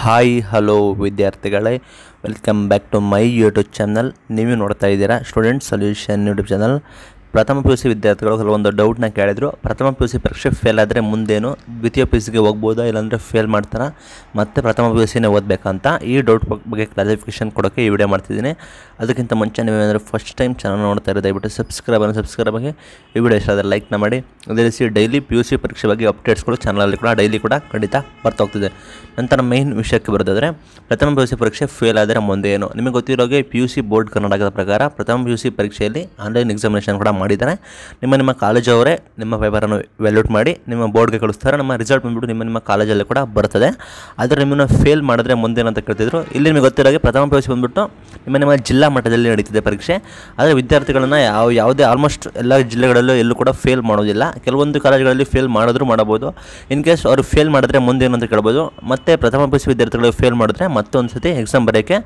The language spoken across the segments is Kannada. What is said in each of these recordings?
ಹಾಯ್ ಹಲೋ ವಿದ್ಯಾರ್ಥಿಗಳೇ welcome back to my YouTube channel ನೀವು ನೋಡ್ತಾ ಇದ್ದೀರಾ ಸ್ಟೂಡೆಂಟ್ ಸೊಲ್ಯೂಷನ್ ಯೂಟ್ಯೂಬ್ ಚಾನಲ್ ಪ್ರಥಮ ಪಿ ಯು ಸಿ ವಿದ್ಯಾರ್ಥಿಗಳು ಕೆಲವೊಂದು ಡೌಟ್ನ ಕೇಳಿದ್ರು ಪ್ರಥಮ ಪಿ ಯು ಸಿ ಪರೀಕ್ಷೆ ಫೇಲ್ ಆದರೆ ಮುಂದೇನು ದ್ವಿತೀಯ ಪಿ ಯು ಸಿಗೆ ಹೋಗ್ಬೋದಾ ಇಲ್ಲಾಂದರೆ ಫೇಲ್ ಮಾಡ್ತಾರಾ ಮತ್ತು ಪ್ರಥಮ ಪಿ ಯು ಸಿನೇ ಓದಬೇಕಂತ ಈ ಡೌಟ್ ಬಗ್ಗೆ ಕ್ಲಾರಿಫಿಕೇಷನ್ ಕೊಡೋಕ್ಕೆ ಈ ವಿಡಿಯೋ ಮಾಡ್ತಿದ್ದೀನಿ ಅದಕ್ಕಿಂತ ಮುಂಚೆ ನೀವೇನಾದರೂ ಫಸ್ಟ್ ಟೈಮ್ ಚಾನಲ್ ನೋಡ್ತಾ ಇರೋ ದಯವಿಟ್ಟು ಸಬ್ಸ್ಕ್ರೈಬ್ ಸಬ್ಸ್ಕ್ರೈಬ್ ಆಗಿ ಈ ವಿಡಿಯೋ ಇಷ್ಟ ಆದರೆ ಲೈಕ್ನ ಮಾಡಿ ಅದೇ ರೀತಿ ಡೈಲಿ ಪಿ ಯು ಸಿ ಪರೀಕ್ಷೆ ಬಗ್ಗೆ ಅಪ್ಡೇಟ್ಸ್ಗಳು ಚಾನಲಲ್ಲಿ ಕೂಡ ಡೈಲಿ ಕೂಡ ಖಂಡಿತ ಬರ್ತಾ ನಂತರ ಮೈನ್ ವಿಷಯಕ್ಕೆ ಬರೋದಾದರೆ ಪ್ರಥಮ ಪಿ ಯು ಸಿ ಪರೀಕ್ಷೆ ಫೇಲ್ ಆದರೆ ಮುಂದೆ ಏನು ನಿಮಗೆ ಗೊತ್ತಿರೋಗೆ ಪಿ ಯು ಸಿ ಬೋರ್ಡ್ ಕರ್ನಾಟಕದ ಪ್ರಕಾರ ಪ್ರಥಮ ಪಿ ಯು ಸಿ ಪರೀಕ್ಷೆಯಲ್ಲಿ ಆನ್ಲೈನ್ ಎಕ್ಸಾಮಿನೇಷನ್ ಕೂಡ ಮಾಡಿದ್ದಾರೆ ನಿಮ್ಮ ನಿಮ್ಮ ಕಾಲೇಜವರೇ ನಿಮ್ಮ ಪೇಪರನ್ನು ವ್ಯಾಲ್ಯೂಟ್ ಮಾಡಿ ನಿಮ್ಮ ಬೋರ್ಡ್ಗೆ ಕಳಿಸ್ತಾರೆ ನಮ್ಮ ರಿಸಲ್ಟ್ ಬಂದುಬಿಟ್ಟು ನಿಮ್ಮ ನಿಮ್ಮ ಕಾಲೇಜಲ್ಲಿ ಕೂಡ ಬರ್ತದೆ ಆದರೆ ನಿಮ್ಮನ್ನು ಫೇಲ್ ಮಾಡಿದ್ರೆ ಮುಂದೇನಂತ ಕೇಳ್ತಿದ್ರು ಇಲ್ಲಿ ನಿಮಗೆ ಹಾಗೆ ಪ್ರಥಮ ಪ್ರವೇಶ ಬಂದುಬಿಟ್ಟು ನಿಮ್ಮ ನಿಮ್ಮ ಜಿಲ್ಲಾ ಮಟ್ಟದಲ್ಲಿ ನಡೀತಿದೆ ಪರೀಕ್ಷೆ ಆದರೆ ವಿದ್ಯಾರ್ಥಿಗಳನ್ನು ಯಾವ ಯಾವುದೇ ಆಲ್ಮೋಸ್ಟ್ ಎಲ್ಲ ಜಿಲ್ಲೆಗಳಲ್ಲೂ ಎಲ್ಲೂ ಕೂಡ ಫೇಲ್ ಮಾಡೋದಿಲ್ಲ ಕೆಲವೊಂದು ಕಾಲೇಜುಗಳಲ್ಲಿ ಫೇಲ್ ಮಾಡಿದ್ರು ಮಾಡಬಹುದು ಇನ್ ಕೇಸ್ ಅವರು ಫೇಲ್ ಮಾಡಿದ್ರೆ ಮುಂದೇನು ಅಂತ ಕೇಳ್ಬೋದು ಮತ್ತು ಪ್ರಥಮ ಪ್ರವೇಶ ವಿದ್ಯಾರ್ಥಿಗಳು ಫೇಲ್ ಮಾಡಿದ್ರೆ ಮತ್ತೊಂದು ಸತಿ ಎಕ್ಸಾಮ್ ಬರೆಯೋಕ್ಕೆ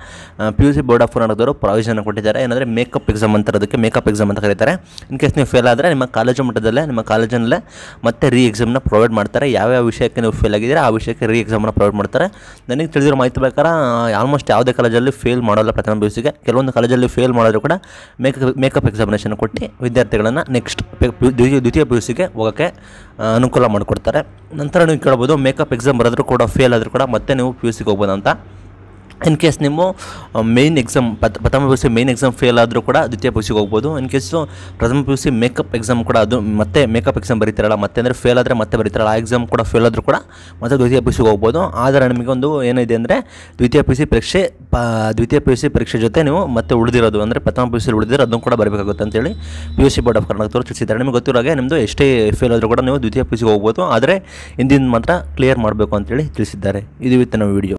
P U C board of ಕರ್ನಾಟಕದವರು ಪ್ರಾವಿಷನ್ ಕೊಟ್ಟಿದ್ದಾರೆ ಏನಂದರೆ ಮೇಕಪ್ ಎಕ್ಸಾಮ್ ಅಂತ ಅದಕ್ಕೆ ಮೇಕಪ್ ಎಕ್ಸಾಮ್ ಅಂತ ಕರೀತಾರೆ ಇನ್ ಕೇಸ್ ನೀವು ಫೇಲ್ ಆದರೆ ನಿಮ್ಮ ಕಾಲೇಜು ಮಟ್ಟದಲ್ಲೇ ನಿಮ್ಮ ಕಾಲೇಜಿನಲ್ಲೇ ಮತ್ತೆ ರೀ ಎಕ್ಸಾಮ್ನ ಪ್ರೊವೈಡ್ ಮಾಡ್ತಾರೆ ಯಾವ್ಯಾವ ವಿಷಯಕ್ಕೆ ನೀವು ಫೇಲ್ ಆಗಿದ್ದೀರ ಆ ವಿಷಯಕ್ಕೆ ರೀ ಎಕ್ಸಾಮ್ನ ಪ್ರೊವೈಡ್ ಮಾಡ್ತಾರೆ ನನಗೆ ತಿಳಿದಿರೋ ಮಾಹಿತಿ ಪ್ರಕಾರ ಆಲ್ಮೋಸ್ಟ್ ಯಾವುದೇ ಕಾಲೇಜಲ್ಲಿ ಫೇಲ್ ಮಾಡೋಲ್ಲ ಪ್ರಥಮ ಪಿ ಯು ಸಿಗೆ ಕೆಲವೊಂದು ಕಾಲೇಜಲ್ಲಿ ಫೇಲ್ ಮಾಡಿದ್ರು ಕೂಡ ಮೇಕಪ್ ಮೇಕಪ್ ಎಕ್ಸಾಮಿನೇಷನ್ ಕೊಟ್ಟು ವಿದ್ಯಾರ್ಥಿಗಳನ್ನು ನೆಕ್ಸ್ಟ್ ದ್ವಿತೀಯ ಪಿ ಯು ಸಿಗೆ ಹೋಗೋಕ್ಕೆ ಅನುಕೂಲ ಮಾಡಿಕೊಡ್ತಾರೆ ನಂತರ ನೀವು ಕೇಳ್ಬೋದು ಮೇಕಪ್ ಎಕ್ಸಾಮ್ ಬರೆದ್ರೂ ಕೂಡ ಫೇಲ್ ಆದರೂ ಕೂಡ ಮತ್ತೆ ನೀವು ಪಿ ಯು ಸಿಗೆ ಹೋಗ್ಬೋದು ಅಂತ ಇನ್ ಕೇಸ್ ನಿಮ್ಮ ಮೇನ್ ಎಕ್ಸಾಮ್ ಪ್ರಥಮ P U C main exam fail ಆದರೂ ಕೂಡ ದ್ವಿತೀಯ ಪಿ ಯು ಸಿಗೆ ಹೋಗ್ಬೋದು ಇನ್ ಕೇಸು ಪ್ರಥಮ P U C makeup exam ಕೂಡ ಅದು ಮತ್ತೆ ಮೇಕಪ್ ಎಕ್ಸಾಮ್ ಬರೀತಾರಲ್ಲ ಮತ್ತೆ ಅಂದರೆ ಫೇಲ್ ಆದರೆ ಮತ್ತೆ ಬರೀತಾರಲ್ಲ ಆ ಎಕ್ಸಾಮ್ ಕೂಡ ಫೇಲ್ ಆದರೂ ಕೂಡ ಮತ್ತೆ ದ್ವಿತೀಯ ಪಿ ಯು ಸಿಗೆ ಹೋಗ್ಬೋದು ಆದರೆ ನಿಮಗೆ ಒಂದು ಏನಿದೆ ಅಂದರೆ ದ್ವಿತೀಯ ಪಿ ಯು ಸಿ ಪರೀಕ್ಷೆ ದ್ವಿತೀಯ ಪಿ ಯು ಸಿ ಪರೀಕ್ಷೆ ಜೊತೆ ನೀವು ಮತ್ತೆ ಉಳಿದಿರೋದು ಅಂದರೆ ಪ್ರಥಮ ಪಿ ಯು ಸಿ ಉಳಿದಿರೋ ಅದನ್ನು ಕೂಡ ಬರಬೇಕಾಗುತ್ತೆ ಅಂತೇಳಿ P U C board of ಕರ್ನಾಟಕದವರು ತಿಳಿಸಿದ್ದಾರೆ ನಿಮಗೆ ಗೊತ್ತಿರೋ ಹಾಗೆ ನಿಮ್ಮದು ಎಷ್ಟೇ ಫೇಲ್ ಆದರೂ ಕೂಡ ನೀವು ದ್ವಿತೀಯ ಪಿ ಯು ಸಿಗೆ ಹೋಗ್ಬೋದು ಆದರೆ ಹಿಂದಿನ ಮಾತ್ರ ಕ್ಲಿಯರ್ ಮಾಡಬೇಕು ಅಂತೇಳಿ ತಿಳಿಸಿದ್ದಾರೆ ಇದು ನಮ್ಮ ವಿಡಿಯೋ